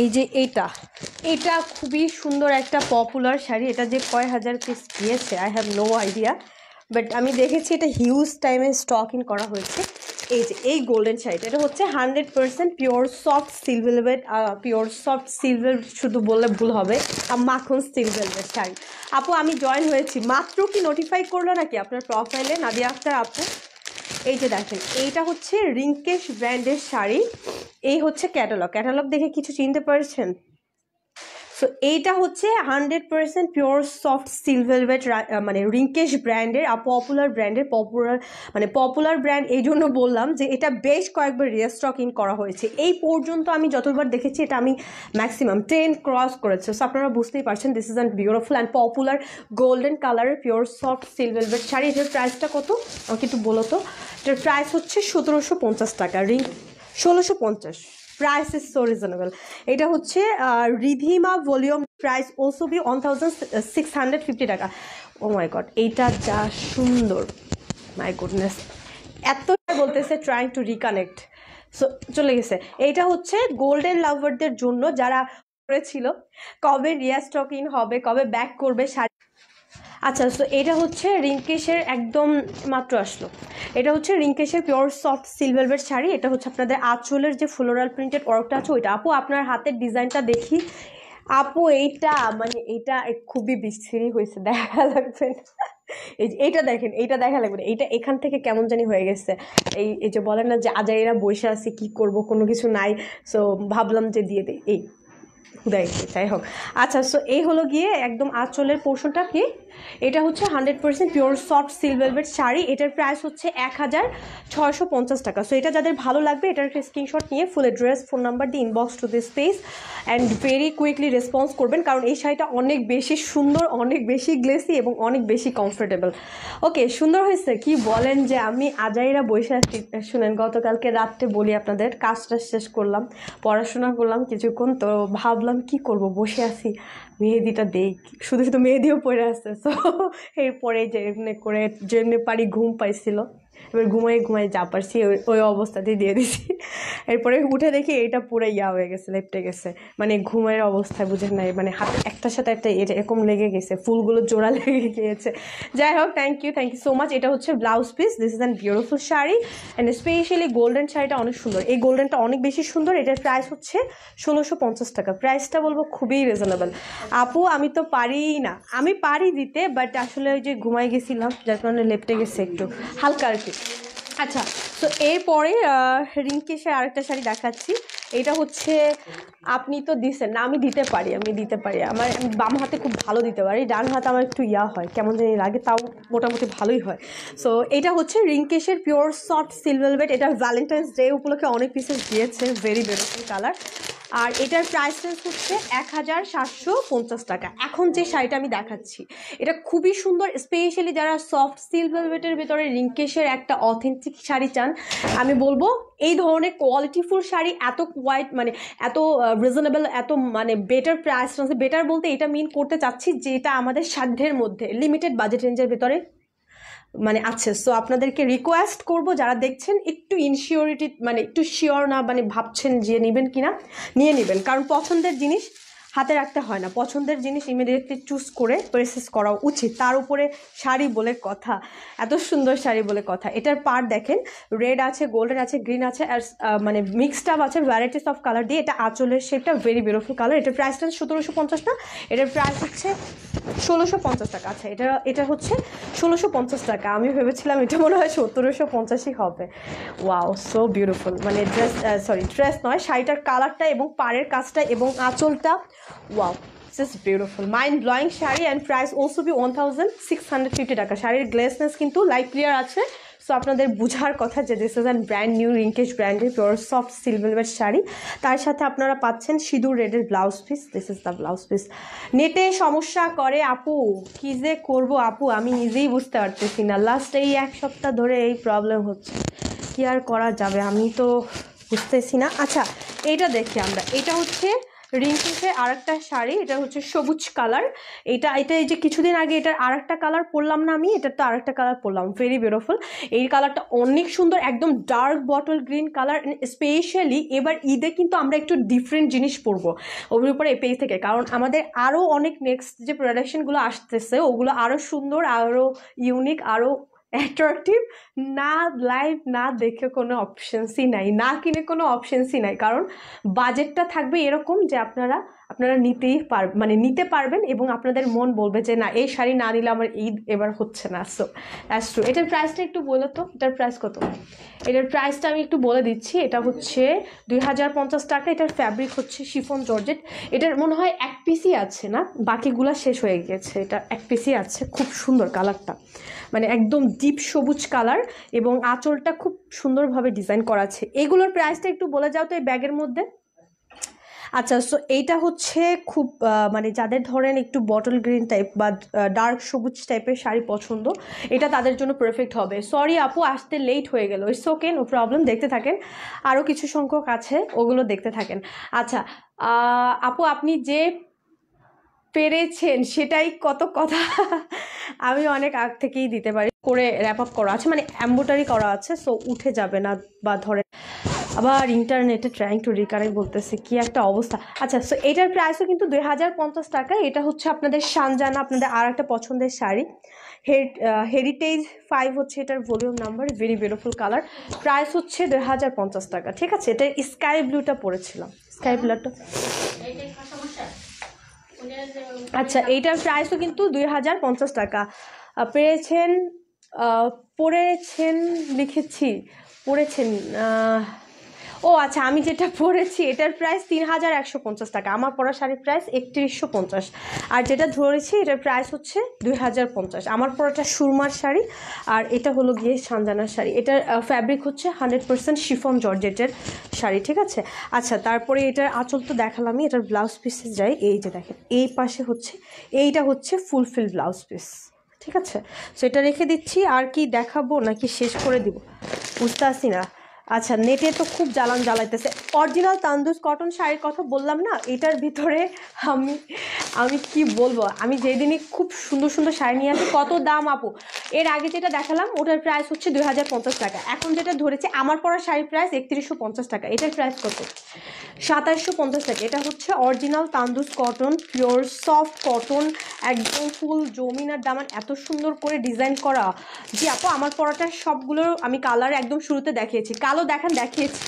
A: এই যে এটা এটা খুবই সুন্দর একটা পপুলার শাড়ি এটা যে কয় হাজার পিস দিয়েছে I have no idea but আমি দেখেছি এটা হিউজ টাইমে স্টক ইন করা হয়েছে এই যে এই গোল্ডেন শাড়িটা এটা হচ্ছে hundred percent pure soft silk velvet pure soft সিলভেল শুধু বললে ভুল হবে আর মাখন সিলভেলভেট শাড়ি আপু আমি জয়েন হয়েছি মাত্র কি নোটিফাই করলো নাকি আপনার প্রফাইলে নাদিয়া আফতার আপু এই যে দেখেন এইটা হচ্ছে রিঙ্কেশ ব্র্যান্ডের শাড়ি এই হচ্ছে ক্যাটালগ ক্যাটালগ দেখে কিছু চিনতে পারছেন সো এইটা হচ্ছে hundred percent pure soft silver weight মানে রিঙ্কেশ ব্র্যান্ডের আর পপুলার ব্র্যান্ডের পপুলার মানে পপুলার ব্র্যান্ড এই জন্য বললাম যে এটা বেশ কয়েকবার রিস্টক করা হয়েছে এই পর্যন্ত আমি যতবার দেখেছি এটা আমি ম্যাক্সিমাম টেন ক্রস করেছি সো আপনারা বুঝতেই পারছেন this is and beautiful and popular golden কালারের pure soft silver weight sari এটার প্রাইসটা কত আমাকে একটু বলো তো এটার প্রাইস হচ্ছে সতেরোশো পঞ্চাশ টাকা রিং ষোলোশো পঞ্চাশ প্রাইস ইজ সো রিজনেবল এটা হচ্ছে Ridhima volume price also be one thousand six hundred fifty টাকা ও মাই গড এইটা যা সুন্দর মাই গুডনেস এত বলতেছে ট্রাইং টু রিকানেক্ট সো চলে গেছে এইটা হচ্ছে গোল্ডেন লাভারদের জন্য যারা করেছিল কবে রিয়াস্টক ইন হবে কবে ব্যাক করবে শাড়ি আচ্ছা তো এটা হচ্ছে রিঙ্কেশের একদম মাত্র আসলো এটা হচ্ছে রিঙ্কেশের পিওর সফট সিলভারবের শাড়ি এটা হচ্ছে আপনাদের আঁচলের যে ফ্লোরাল প্রিন্টেড ওয়ার্কটা আছে ওইটা আপু আপনার হাতের ডিজাইনটা দেখি আপু এইটা মানে এটা খুবই বিশ্রী হয়েছে দেখা লাগবে না এই এইটা দেখেন এইটা দেখা লাগবে এইটা এখান থেকে কেমন জানি হয়ে গেছে এই এই যে বলেন না যে আজাইরা বসে আছে কি করব কোনো কিছু নাই সো ভাবলাম যে দিয়ে দিই এই খুদাইছি যাই হোক আচ্ছা সো এই হলো গিয়ে একদম আঁচলের পোর্শনটা কি এটা হচ্ছে hundred percent pure soft silk velvet sari এটার প্রাইস হচ্ছে এক হাজার ছয়শো পঞ্চাশ টাকা সো এটা যাদের ভালো লাগবে এটার একটা স্ক্রিনশট নিয়ে ফুল অ্যাড্রেস ফোন নাম্বার দিয়ে inbox to this space and very quickly response করবেন কারণ এই শাড়িটা অনেক বেশি সুন্দর অনেক বেশি গ্লেসি এবং অনেক বেশি কমফোর্টেবল ওকে সুন্দর হয়েছে কি বলেন যে আমি আজাইরা বসে আছি শুনেন গতকালকে রাত্রে বলি আপনাদের কাজটা শেষ করলাম পড়াশোনা করলাম কিছুক্ষণ তো ভাবলাম আমি কি করব বসে আছি মেহেদিটা দেই শুধু শুধু মেহেদিও পরে আছে সো এরপরে যেমনি করে যেমনি পারি ঘুম পাইছিল এবার ঘুমাই ঘুমাই যা পারছি ওই অবস্থাতেই দিয়ে দিছি এরপরে উঠে দেখি এটা পুরো ইয়া হয়ে গেছে লেপটে গেছে মানে ঘুমের অবস্থায় বুঝেন নাই মানে হাত একটার সাথে একটা এরকম লেগে গেছে ফুলগুলো জোড়া লেগে গিয়েছে যাই হোক thank you thank you so much এটা হচ্ছে blouse piece this is an beautiful sari and specially golden শাড়িটা অনেক সুন্দর এই গোল্ডেনটা অনেক বেশি সুন্দর এটার প্রাইস হচ্ছে ষোলোশো পঞ্চাশ টাকা প্রাইসটা বলবো খুবই রিজনেবল আপু আমি তো পারি না আমি পারি দিতে বাট আসলে ওই যে ঘুমাই গেছিলাম যার কারণে লেপটে গেছে একটু হালকা আর কি ওকে আচ্ছা তো এরপরে রিঙ্কেশের আরেকটা শাড়ি দেখাচ্ছি এটা হচ্ছে আপনি তো দিচ্ছেন না আমি দিতে পারি আমি দিতে পারি আমার বাম হাতে খুব ভালো দিতে পারি ডান হাতে আমার একটু ইয়া হয় কেমন জানি লাগে তাও মোটামুটি ভালোই হয় সো এটা হচ্ছে রিঙ্কেশের পিওর সফট সিলভেলভেট এটা ভ্যালেন্টাইন্স ডে উপলক্ষে অনেক পিসেস দিয়েছে ভেরি বেরোফুল কালার আর এটার প্রাইস রেঞ্জ হচ্ছে এক হাজার সাতশো পঞ্চাশ টাকা এখন যে শাড়িটা আমি দেখাচ্ছি এটা খুবই সুন্দর স্পেশালি যারা সফট সিলভেলভেটের ভেতরে রিঙ্কেশের একটা অথেন্টিক শাড়ি চান আমি বলবো এই ধরনের কোয়ালিটিফুল শাড়ি এত কোয়াইট মানে এত রিজনেবল এত মানে বেটার প্রাইস বেটার বলতে এটা মিন করতে চাচ্ছি যেটা আমাদের সাধ্যের মধ্যে লিমিটেড বাজেট রেঞ্জের ভেতরে মানে আছে সো আপনাদেরকে রিকোয়েস্ট করব যারা দেখছেন একটু ইনসিওরিটি মানে একটু শিওর না মানে ভাবছেন যে নেবেন কিনা নিয়ে নেবেন কারণ পছন্দের জিনিস হাতে রাখতে হয় না পছন্দের জিনিস ইমিডিয়েটলি চুজ করে প্রেসেস করা উচিত তার উপরে শাড়ি বলে কথা এত সুন্দর শাড়ি বলে কথা এটার পার দেখেন রেড আছে গোল্ডেন আছে গ্রিন আছে আর মানে মিক্সড আপ আছে ভ্যারাইটিস অফ কালার দিয়ে এটা আঁচলের শেপটা ভেরি বিউটিফুল কালার এটার প্রাইসটা সতেরোশো পঞ্চাশ না এটার প্রাইস হচ্ছে ষোলোশো পঞ্চাশ টাকা আছে আচ্ছা, এটা এটা হচ্ছে ষোলোশো পঞ্চাশ টাকা আমি ভেবেছিলাম এটা মনে হয় সতেরোশো পঞ্চাশই হবে ওয়াও সো বিউটিফুল মানে ড্রেস সরি ড্রেস নয় শাড়িটার কালারটা এবং পাড়ের কাজটা এবং আঁচলটা wow just beautiful mind blowing sari and price also be one thousand six hundred fifty টাকা শাড়ির গ্লেসনেস কিন্তু লাইট ক্লিয়ার আছে সো আপনাদের বুঝার কথা যে this is and brand new Rinkesh ব্র্যান্ডের পিওর সফট সিলভেলভের শাড়ি তার সাথে আপনারা পাচ্ছেন সিঁদুর রেডের blouse piece this is the blouse piece নেটে সমস্যা করে আপু কী যে করবো আপু আমি নিজেই বুঝতে পারতেছি না লাস্ট এই এক সপ্তাহ ধরে এই প্রবলেম হচ্ছে কী আর করা যাবে আমি তো বুঝতেছি না আচ্ছা এইটা দেখি আমরা এটা হচ্ছে রিঙ্কিতে আর একটা শাড়ি এটা হচ্ছে সবুজ কালার এটা এটা এই যে কিছুদিন আগে এটার আর একটা কালার পরলাম না আমি এটার তো আর একটা কালার পরলাম ভেরি বিউটিফুল এই কালারটা অনেক সুন্দর একদম dark bottle green colour specially এবার ঈদে কিন্তু আমরা একটু ডিফারেন্ট জিনিস পরবো ওগুলোর উপরে এই পেজ থেকে কারণ আমাদের আরও অনেক নেক্সট যে প্রোডাকশনগুলো আসতেছে ওগুলো আরও সুন্দর আরও ইউনিক আরও অ্যাট্রাকটিভ না লাইভ না দেখে কোনো অপশানসই নাই না কিনে কোনো অপশানসই নাই কারণ বাজেটটা থাকবে এরকম যে আপনারা আপনারা নিতেই পার মানে নিতে পারবেন এবং আপনাদের মন বলবে যে না এই শাড়ি না নিলে আমার ঈদ এবার হচ্ছে না সো অ্যাস ট্রু এটার প্রাইসটা একটু বলো তো এটার প্রাইস কত এটার প্রাইসটা আমি একটু বলে দিচ্ছি এটা হচ্ছে দুই হাজার পঞ্চাশ টাকা এটার ফ্যাব্রিক হচ্ছে শিফন জর্জেট এটার মনে হয় এক পিসই আছে না বাকিগুলা শেষ হয়ে গিয়েছে এটা এক পিসই আছে খুব সুন্দর কালারটা মানে একদম ডিপ সবুজ কালার এবং আঁচলটা খুব সুন্দরভাবে ডিজাইন করা আছে এগুলোর প্রাইসটা একটু বলে যাও তো এই ব্যাগের মধ্যে আচ্ছা সো এইটা হচ্ছে খুব মানে যাদের ধরেন একটু বটল গ্রিন টাইপ বা ডার্ক সবুজ টাইপের শাড়ি পছন্দ এটা তাদের জন্য পারফেক্ট হবে সরি আপু আসতে লেট হয়ে গেল ইটস ওকে নো প্রবলেম দেখতে থাকেন আরও কিছু সংখ্যক আছে ওগুলো দেখতে থাকেন আচ্ছা আপু আপনি যে পেরেছেন সেটাই কত কথা আমি অনেক আগ থেকেই দিতে পারি করে র্যাপ আপ করা আছে মানে অ্যাম্বোটারি করা আছে সো উঠে যাবে না বা ধরে আবার ইন্টারনেটে ট্রাইং টু রিকারেক্ট বলতেছে কি একটা অবস্থা আচ্ছা সো এটার প্রাইসও কিন্তু দুই হাজার পঞ্চাশ টাকা এটা হচ্ছে আপনাদের সানজানা আপনাদের আর একটা পছন্দের শাড়ি হেরিটেজ ফাইভ হচ্ছে এটার volume number very beautiful colour price হচ্ছে দুই হাজার পঞ্চাশ টাকা ঠিক আছে এটা স্কাই ব্লুটা পরেছিলাম স্কাই ব্লুটা আচ্ছা এইটার প্রাইসও কিন্তু দুই হাজার পঞ্চাশ টাকা পেয়েছেন পড়েছেন লিখেছি পড়েছেন ও আচ্ছা আমি যেটা পরেছি এটার প্রাইস তিন হাজার একশো পঞ্চাশ টাকা আমার পরা শাড়ির প্রাইস একত্রিশশো পঞ্চাশ আর যেটা ধরেছি এটার প্রাইস হচ্ছে দুই হাজার পঞ্চাশ আমার পরাটা সুরমার শাড়ি আর এটা হলো গিয়ে সানজানার শাড়ি এটার ফ্যাব্রিক হচ্ছে হান্ড্রেড পার্সেন্ট শিফন জর্জেটের শাড়ি ঠিক আছে আচ্ছা তারপরে এটার আঁচল তো দেখালামই এটার ব্লাউজ পিসে যাই এই যে দেখেন এই পাশে হচ্ছে এইটা হচ্ছে ফুলফিল ব্লাউজ পিস ঠিক আছে সো এটা রেখে দিচ্ছি আর কি দেখাবো নাকি শেষ করে দিব বুঝতে আসি না আচ্ছা নেটে তো খুব জ্বালান জ্বালাইতেছে অরিজিনাল তান্দুস কটন শাড়ির কথা বললাম না এটার ভিতরে আমি আমি কি বলবো আমি যেদিনই খুব সুন্দর সুন্দর শাড়ি নিয়ে আসি কত দাম আপু এর আগে যেটা দেখালাম ওটার প্রাইস হচ্ছে দুই টাকা এখন যেটা ধরেছে আমার পরা শাড়ির প্রাইস একত্রিশশো টাকা এটার প্রাইস কত সাতাশশো পঞ্চাশ টাকা এটা হচ্ছে অরিজিনাল তান্দুস কটন পিওর সফট কটন একদম ফুল জমিনার দামান এত সুন্দর করে ডিজাইন করা যে আপু আমার পরাটা সবগুলো আমি কালার একদম শুরুতে দেখিয়েছি কালার কালো দেখান দেখিয়েছি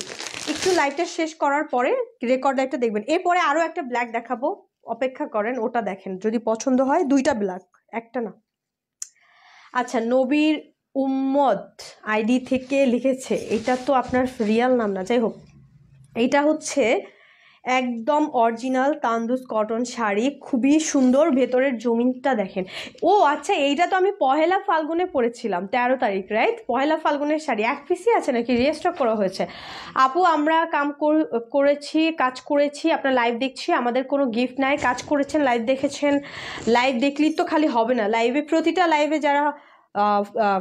A: একটু লাইটটা শেষ করার পরে রেকর্ড একটা দেখবেন এরপরে আরও একটা ব্ল্যাক দেখাবো অপেক্ষা করেন ওটা দেখেন যদি পছন্দ হয় দুইটা ব্ল্যাক একটা না আচ্ছা নবীর উম্মদ আইডি থেকে লিখেছে এটা তো আপনার রিয়াল নাম না যাই হোক এইটা হচ্ছে একদম অরিজিনাল তান্দুস কটন শাড়ি খুবই সুন্দর ভেতরের জমিনটা দেখেন ও আচ্ছা এইটা তো আমি পহেলা ফাল্গুনে পরেছিলাম তেরো তারিখ রাইট পহেলা ফাল্গুনের শাড়ি এক পিসই আছে নাকি রেজিস্টার করা হয়েছে আপু আমরা কাম করেছি কাজ করেছি আপনার লাইভ দেখছি আমাদের কোনো গিফট নাই কাজ করেছেন লাইভ দেখেছেন লাইভ দেখলেই তো খালি হবে না লাইভে প্রতিটা লাইভে যারা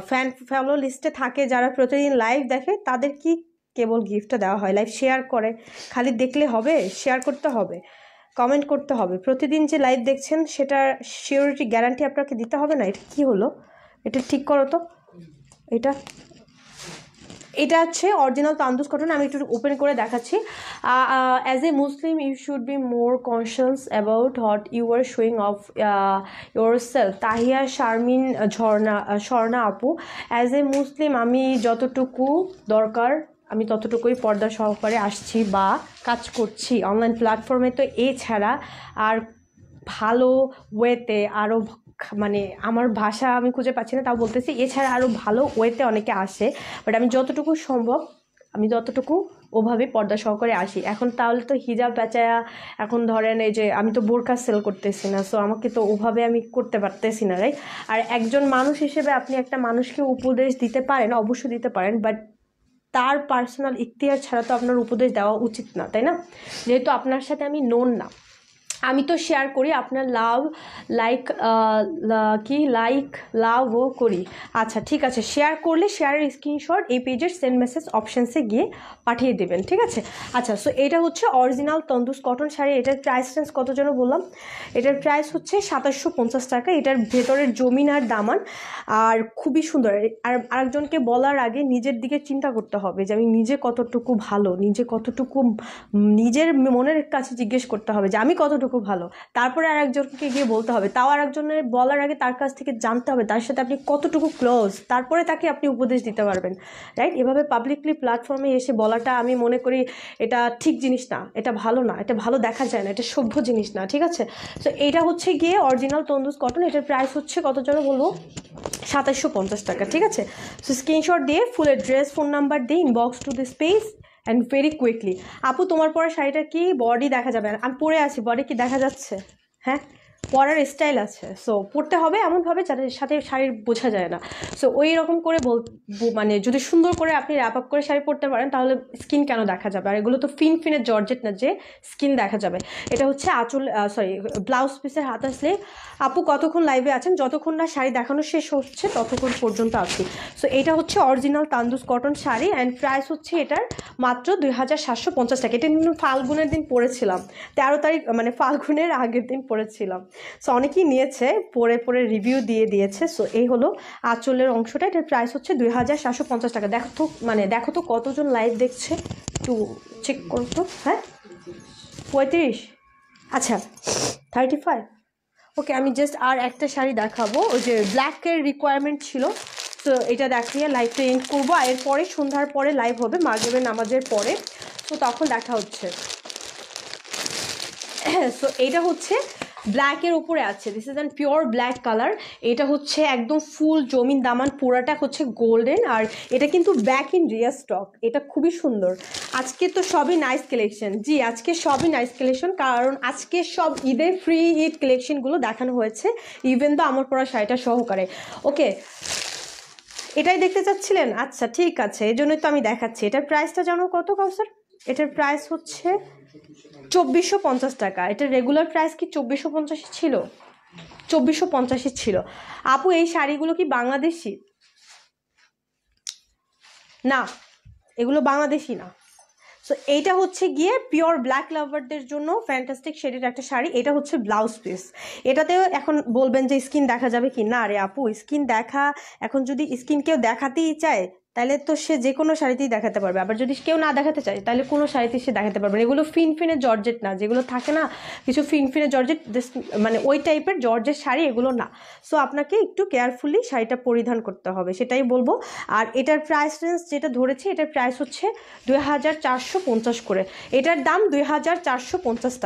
A: ফ্যান ফলো লিস্টে থাকে যারা প্রতিদিন লাইভ দেখে তাদের কি কেবল গিফটটা দেওয়া হয় লাইভ শেয়ার করে খালি দেখলে হবে শেয়ার করতে হবে কমেন্ট করতে হবে প্রতিদিন যে লাইভ দেখছেন সেটার শিওরিটি গ্যারান্টি আপনাকে দিতে হবে না এটা কী হলো এটা ঠিক করো তো এটা এটা হচ্ছে অরিজিনাল তান্দুস কটন আমি একটু ওপেন করে দেখাচ্ছি as a Muslim you should be more conscious about what you are showing off yourself Tahiya Sharmin Jharna Swarna আপু অ্যাজ এ মুসলিম আমি যতটুকু দরকার আমি ততটুকুই পর্দা সহকারে আসছি বা কাজ করছি অনলাইন প্ল্যাটফর্মে তো এছাড়া আর ভালো ওয়েতে আরও মানে আমার ভাষা আমি খুঁজে পাচ্ছি না তাও বলতেছি এছাড়া আরও ভালো ওয়েতে অনেকে আসে বাট আমি যতটুকু সম্ভব আমি যতটুকু ওভাবে পর্দা সহকারে আসি এখন তাহলে তো হিজাব বেচায়া এখন ধরেন এই যে আমি তো বোরকা সেল করতেছি না সো আমাকে তো ওভাবে আমি করতে পারতেছি না রাইট আর একজন মানুষ হিসেবে আপনি একটা মানুষকে উপদেশ দিতে পারেন অবশ্যই দিতে পারেন বাট তার পার্সোনাল ইখতিয়ার ছাড়া তো আপনার উপদেশ দেওয়া উচিত না তাই না যেহেতু আপনার সাথে আমি নোন না আমি তো শেয়ার করি আপনার লাভ লাইক কি লাইক লাভও করি আচ্ছা ঠিক আছে শেয়ার করলে শেয়ারের স্ক্রিনশট এই পেজের সেন্ড মেসেজ অপশানসে গিয়ে পাঠিয়ে দেবেন ঠিক আছে আচ্ছা সো এটা হচ্ছে অরিজিনাল তন্দুস কটন শাড়ি এটার প্রাইস রেঞ্জ কত যেন বললাম এটার প্রাইস হচ্ছে সাতাশশো পঞ্চাশ টাকা এটার ভেতরের জমিন আর দামান আর খুবই সুন্দর আর আরেকজনকে বলার আগে নিজের দিকে চিন্তা করতে হবে যে আমি নিজে কতটুকু ভালো নিজে কতটুকু নিজের মনের কাছে জিজ্ঞেস করতে হবে যে আমি কতটুকু সম্পর্ক ভালো তারপরে আর একজনকে গিয়ে বলতে হবে তাও আর একজনের বলার আগে তার কাছ থেকে জানতে হবে তার সাথে আপনি কতটুকু ক্লোজ তারপরে তাকে আপনি উপদেশ দিতে পারবেন রাইট এভাবে পাবলিকলি প্ল্যাটফর্মে এসে বলাটা আমি মনে করি এটা ঠিক জিনিস না এটা ভালো না এটা ভালো দেখা যায় না এটা সভ্য জিনিস না ঠিক আছে তো এইটা হচ্ছে গিয়ে অরিজিনাল তন্দুস কটন এটার প্রাইস হচ্ছে কত জন বলবো সাতাশশো পঞ্চাশ টাকা ঠিক আছে সো স্ক্রিনশট দিয়ে ফুলের ড্রেস ফোন নাম্বার দিয়ে inbox to this page and very quickly আপু তোমার পরে শাড়িটা কি বডি দেখা যাবে আমি পরে আছি বডি কি দেখা যাচ্ছে হ্যাঁ পরার স্টাইল আছে সো পড়তে হবে এমনভাবে যাদের সাথে শাড়ির বোঝা যায় না সো ওই রকম করে বল মানে যদি সুন্দর করে আপনি র্যাপ আপ করে শাড়ি পরতে পারেন তাহলে স্কিন কেন দেখা যাবে আর এগুলো তো ফিন ফিনে জর্জেট না যে স্কিন দেখা যাবে এটা হচ্ছে আঁচল সরি ব্লাউজ পিসের হাতা স্লিভ আপু কতক্ষণ লাইভে আছেন যতক্ষণ না শাড়ি দেখানো শেষ হচ্ছে ততক্ষণ পর্যন্ত আছি সো এটা হচ্ছে অরিজিনাল তান্দুস কটন শাড়ি অ্যান্ড প্রাইস হচ্ছে এটার মাত্র দুই হাজার সাতশো পঞ্চাশ টাকা এটা ফাল্গুনের দিন পরেছিলাম তেরো তারিখ মানে ফাল্গুনের আগের দিন পরেছিলাম সো অনেকেই নিয়েছে পরে পরে রিভিউ দিয়ে দিয়েছে সো এই হলো আঁচলের অংশটা এটার প্রাইস হচ্ছে দুই হাজার সাতশো পঞ্চাশ টাকা দেখো তো মানে দেখো তো কতজন লাইভ দেখছে একটু চেক করো তো হ্যাঁ পঁয়ত্রিশ আচ্ছা থার্টি ফাইভ ওকে আমি জাস্ট আর একটা শাড়ি দেখাবো ওই যে ব্ল্যাকের রিকোয়ারমেন্ট ছিল তো এটা দেখিয়ে লাইভটা এন্ড করবো আর এরপরে সন্ধ্যার পরে লাইভ হবে মাগরেবের নামাজের পরে তো তখন দেখা হচ্ছে সো এটা হচ্ছে ব্ল্যাকের উপরে আছে this is an pure black colour এটা হচ্ছে একদম ফুল জমিন দামান পুরাটা হচ্ছে গোল্ডেন আর এটা কিন্তু ব্যাক ইন রিয়া স্টক এটা খুবই সুন্দর আজকে তো সবই নাইস কালেকশন জি আজকে সবই নাইস কালেকশন কারণ আজকে সব ঈদের ফ্রি ঈদ কালেকশনগুলো দেখানো হয়েছে ইভেন তো আমার পড়া শাড়িটা সহকারে ওকে এটাই দেখতে চাচ্ছিলেন আচ্ছা ঠিক আছে এই জন্যই তো আমি দেখাচ্ছি এটার প্রাইসটা জানো কত কাউ স্যার এটার প্রাইস হচ্ছে চব্বিশশো পঞ্চাশ টাকা এটা রেগুলার প্রাইস কি চব্বিশশো পঞ্চাশে ছিল চব্বিশশো পঞ্চাশে ছিল আপু এই শাড়িগুলো কি বাংলাদেশি না এগুলো বাংলাদেশি না সো এইটা হচ্ছে গিয়ে পিওর ব্ল্যাক লাভারদের জন্য ফ্যান্টাস্টিক শেডের একটা শাড়ি এটা হচ্ছে ব্লাউজ পিস এটাতেও এখন বলবেন যে স্কিন দেখা যাবে কি না রে আপু স্কিন দেখা এখন যদি স্কিন কেউ দেখাতেই চায় তাহলে তো সে যে কোনো শাড়িতেই দেখাতে পারবে আবার যদি কেউ না দেখাতে চায় তাহলে কোনো শাড়িতে সে দেখাতে পারবে না এগুলো ফিনফিনে জর্জেট না যেগুলো থাকে না কিছু ফিনফিনে জর্জেট মানে ওই টাইপের জর্জের শাড়ি এগুলো না সো আপনাকে একটু কেয়ারফুলি শাড়িটা পরিধান করতে হবে সেটাই বলবো আর এটার প্রাইস রেঞ্জ যেটা ধরেছে এটার প্রাইস হচ্ছে দুই করে এটার দাম দুই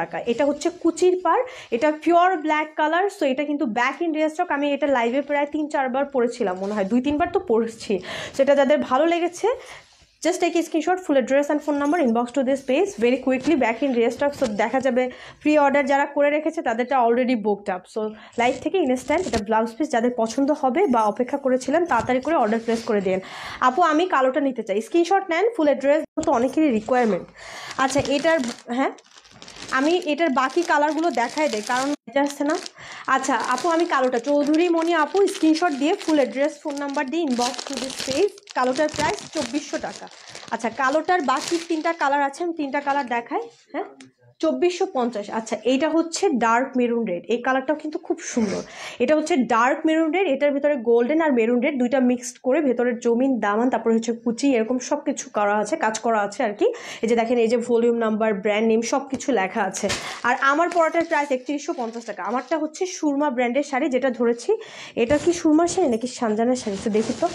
A: টাকা এটা হচ্ছে কুচির পার এটা পিওর ব্ল্যাক কালার সো এটা কিন্তু ব্যাক ইন ড্রেস আমি এটা লাইভে প্রায় তিন চারবার পরেছিলাম মনে হয় দুই তিনবার তো পরছি সেটা যাদের যাদের ভালো লেগেছে just take screenshot full address and phone number inbox to this page very quickly back in restock so দেখা যাবে প্রি অর্ডার যারা করে রেখেছে তাদেরটা already booked up so live থেকে ইনস্ট্যান্ট এটা ব্লাউজ পিস যাদের পছন্দ হবে বা অপেক্ষা করেছিলেন তাড়াতাড়ি করে অর্ডার প্লেস করে দেন আপু আমি কালোটা নিতে চাই স্ক্রিনশট নেন ফুল অ্যাড্রেস তো অনেকেরই রিকোয়ারমেন্ট আচ্ছা এটার হ্যাঁ আমি এটার বাকি কালারগুলো দেখাই দেয় কারণ আসছে না আচ্ছা আপু আমি কালোটা চৌধুরী মনি আপু স্ক্রিনশট দিয়ে ফুল অ্যাড্রেস ফোন নাম্বার দিয়ে ইনবক্স টু দিস পেজ কালোটার প্রাইস চব্বিশশো টাকা আচ্ছা কালোটার বাকি তিনটা কালার আছে আমি তিনটা কালার দেখাই হ্যাঁ চব্বিশশো পঞ্চাশ আচ্ছা এটা হচ্ছে ডার্ক মেরুন রেড এই কালারটাও কিন্তু খুব সুন্দর এটা হচ্ছে ডার্ক মেরুন রেড এটার ভিতরে গোল্ডেন আর মেরুন রেড দুইটা মিক্সড করে ভেতরের জমিন দামান তারপরে হচ্ছে কুচি এরকম সব কিছু করা আছে কাজ করা আছে আর কি এই যে দেখেন এই যে ভলিউম নাম্বার ব্র্যান্ড নেম সব কিছু লেখা আছে আর আমার পরাটার প্রাইস একত্রিশশো পঞ্চাশ টাকা আমারটা হচ্ছে সুরমা ব্র্যান্ডের শাড়ি যেটা ধরেছি এটা কি সুরমার শাড়ি নাকি সানজানের শাড়ি তো দেখি তো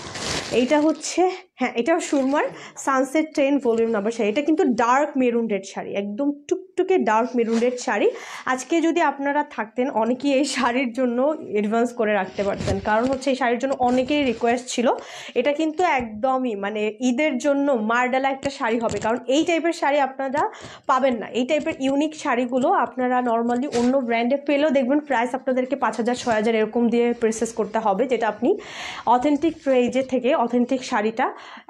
A: এইটা হচ্ছে হ্যাঁ এটা সুরমার sunset train volume number sari এটা কিন্তু ডার্ক মেরুন রেড শাড়ি একদম টুকটুকে ডার্ক মেরুন রেড শাড়ি আজকে যদি আপনারা থাকতেন অনেকেই এই শাড়ির জন্য অ্যাডভান্স করে রাখতে পারতেন কারণ হচ্ছে এই শাড়ির জন্য অনেকেই রিকোয়েস্ট ছিল এটা কিন্তু একদমই মানে ঈদের জন্য মারডালা একটা শাড়ি হবে কারণ এই টাইপের শাড়ি আপনারা পাবেন না এই টাইপের ইউনিক শাড়িগুলো আপনারা নর্মালি অন্য ব্র্যান্ডে পেলেও দেখবেন প্রাইস আপনাদেরকে পাঁচ হাজার ছয় হাজার এরকম দিয়ে প্রসেস করতে হবে যেটা আপনি অথেন্টিক পেজের থেকে অথেন্টিক শাড়িটা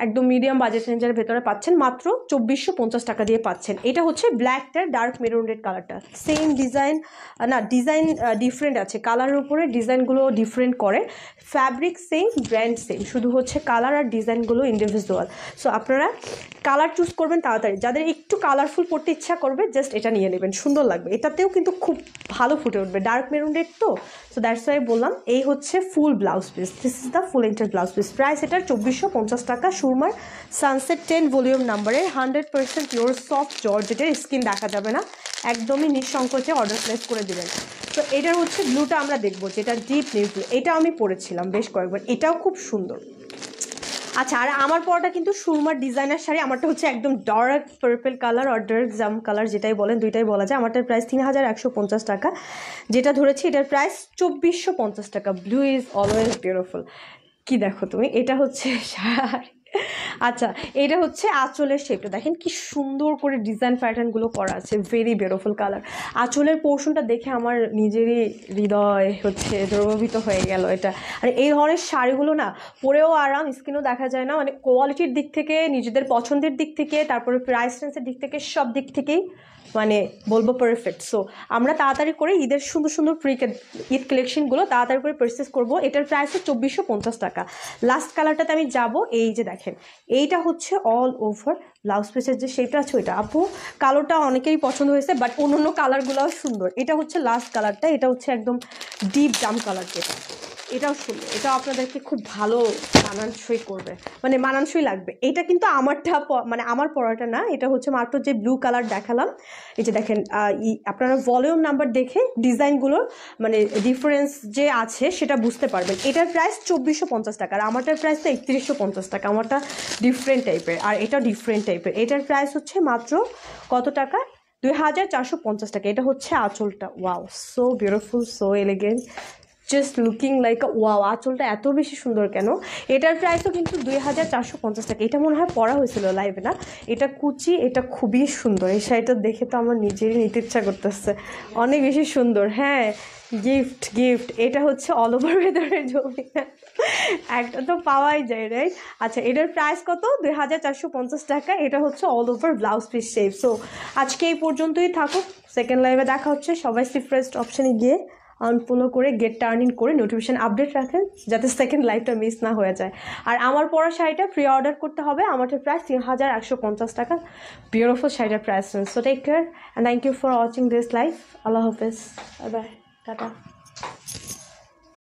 A: একদম মিডিয়াম বাজেট রেঞ্জের ভেতরে পাচ্ছেন মাত্র চব্বিশশো পঞ্চাশ টাকা দিয়ে পাচ্ছেন এটা হচ্ছে ব্ল্যাকটার ডার্ক মেরুন রেড কালারটা সেম ডিজাইন না ডিজাইন ডিফারেন্ট আছে কালারের উপরে ডিজাইনগুলো ডিফারেন্ট করে ফ্যাব্রিক সেম ব্র্যান্ড সেম শুধু হচ্ছে কালার আর ডিজাইনগুলো ইন্ডিভিজুয়াল সো আপনারা কালার চুজ করবেন তাড়াতাড়ি যাদের একটু কালারফুল পড়তে ইচ্ছা করবে জাস্ট এটা নিয়ে নেবেন সুন্দর লাগবে এটাতেও কিন্তু খুব ভালো ফুটে উঠবে ডার্ক মেরুন রেড তো সো দ্যাটস ওয়াই বললাম এই হচ্ছে full blouse piece this is the full entire blouse piece price এটা হাজার চব্বিশশো পঞ্চাশ টাকা সুরমার সানসেট টেন ভলিউম নাম্বারের হান্ড্রেড পার্সেন্ট পিওর সফট জর্জেটের স্কিন দেখা যাবে না একদমই নিঃসংকোচে অর্ডার প্লেস করে দেবেন তো এটার হচ্ছে ব্লুটা আমরা দেখবো যেটা ডিপ নিউ এটা আমি পরেছিলাম বেশ কয়েকবার এটাও খুব সুন্দর আচ্ছা আর আমার পরটা কিন্তু সুরমার ডিজাইনার শাড়ি আমারটা হচ্ছে একদম ডার্ক পার্পেল কালার আর ডার্ক জাম কালার যেটাই বলেন দুইটাই বলা যায় আমারটার প্রাইস তিন হাজার একশো পঞ্চাশ টাকা যেটা ধরেছি এটার প্রাইস চব্বিশশো পঞ্চাশ টাকা ব্লু ইজ অলওয়েজ বিউটিফুল কি দেখো তুমি এটা হচ্ছে শাড়ি আচ্ছা এটা হচ্ছে আঁচলের শেপটা দেখেন কি সুন্দর করে ডিজাইন প্যাটার্নগুলো করা আছে ভেরি বিউটিফুল কালার আঁচলের পোর্শনটা দেখে আমার নিজেরই হৃদয় হচ্ছে দ্রবীভূত হয়ে গেল এটা আর এই ধরনের শাড়িগুলো না পরেও আরাম স্কিনও দেখা যায় না মানে কোয়ালিটির দিক থেকে নিজেদের পছন্দের দিক থেকে তারপরে প্রাইস রেঞ্জের দিক থেকে সব দিক থেকেই মানে বলবো পারফেক্ট সো আমরা তাড়াতাড়ি করে ঈদের সুন্দর সুন্দর প্রি ঈদ কালেকশনগুলো তাড়াতাড়ি করে পারচেস করবো এটার প্রাইস চব্বিশশো পঞ্চাশ টাকা লাস্ট কালারটাতে আমি যাব এই যে দেখেন এইটা হচ্ছে অল ওভার ব্লাউজ পিসের যে সেটা আছে ওইটা আপু কালোটা অনেকেই পছন্দ হয়েছে বাট অন্য অন্য কালারগুলোও সুন্দর এটা হচ্ছে লাস্ট কালারটা এটা হচ্ছে একদম ডিপ জাম কালার যেটা এটাও শুনবে এটা আপনাদেরকে খুব ভালো মানানসই করবে মানে মানানসই লাগবে এটা কিন্তু আমারটা মানে আমার পড়াটা না এটা হচ্ছে মাত্র যে ব্লু কালার দেখালাম এই যে দেখেন আপনারা ভলিউম নাম্বার দেখে ডিজাইনগুলোর মানে ডিফারেন্স যে আছে সেটা বুঝতে পারবেন এটার প্রাইস চব্বিশশো পঞ্চাশ টাকা আর আমারটার প্রাইস তো একত্রিশশো পঞ্চাশ টাকা আমারটা ডিফারেন্ট টাইপের আর এটা ডিফারেন্ট টাইপের এটার প্রাইস হচ্ছে মাত্র কত টাকা দুই হাজার চারশো পঞ্চাশ টাকা এটা হচ্ছে আঁচলটা wow so beautiful so elegant just looking like wow আঁচলটা এত বেশি সুন্দর কেন এটার প্রাইসও কিন্তু দুই হাজার চারশো পঞ্চাশ টাকা এটা মনে হয় পড়া হয়েছিল লাইভে না এটা কুচি এটা খুবই সুন্দর এই শাড়িটা দেখে তো আমার নিজেরই নিতে ইচ্ছা করতেছে অনেক বেশি সুন্দর হ্যাঁ গিফট গিফট এটা হচ্ছে অল ওভার ভেতরের জমি একটা তো পাওয়াই যায় রাইট আচ্ছা এটার প্রাইস কত দুই হাজার চারশো পঞ্চাশ টাকা এটা হচ্ছে all over blouse piece shape so আজকে এই পর্যন্তই থাকুক সেকেন্ড লাইভে দেখা হচ্ছে সবাই সিফ্রেস্ট অপশানে গিয়ে আনফলো করে গেট টার্ন ইন করে নোটিফিকেশান আপডেট রাখেন যাতে সেকেন্ড লাইফটা মিস না হয়ে যায় আর আমার পরা শাড়িটা প্রি অর্ডার করতে হবে আমার প্রাইস তিন হাজার একশো পঞ্চাশ টাকা বিউটিফুল শাড়িটার price so take care and thank you for watching this live আল্লাহ হাফেজ বাই টাটা